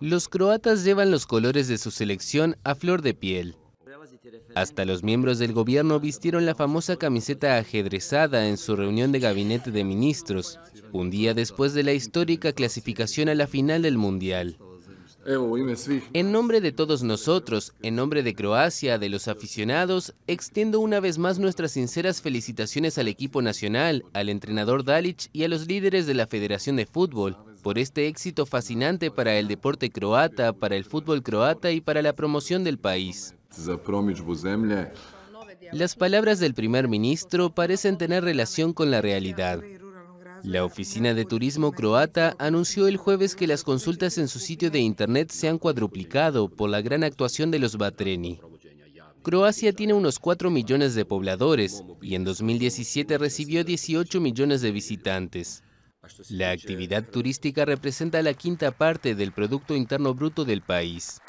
Los croatas llevan los colores de su selección a flor de piel. Hasta los miembros del gobierno vistieron la famosa camiseta ajedrezada en su reunión de gabinete de ministros, un día después de la histórica clasificación a la final del Mundial. En nombre de todos nosotros, en nombre de Croacia, de los aficionados, extiendo una vez más nuestras sinceras felicitaciones al equipo nacional, al entrenador Dalic y a los líderes de la Federación de Fútbol, por este éxito fascinante para el deporte croata, para el fútbol croata y para la promoción del país. Las palabras del primer ministro parecen tener relación con la realidad. La Oficina de Turismo Croata anunció el jueves que las consultas en su sitio de Internet se han cuadruplicado por la gran actuación de los Batreni. Croacia tiene unos 4 millones de pobladores y en 2017 recibió 18 millones de visitantes. La actividad turística representa la quinta parte del Producto Interno Bruto del país.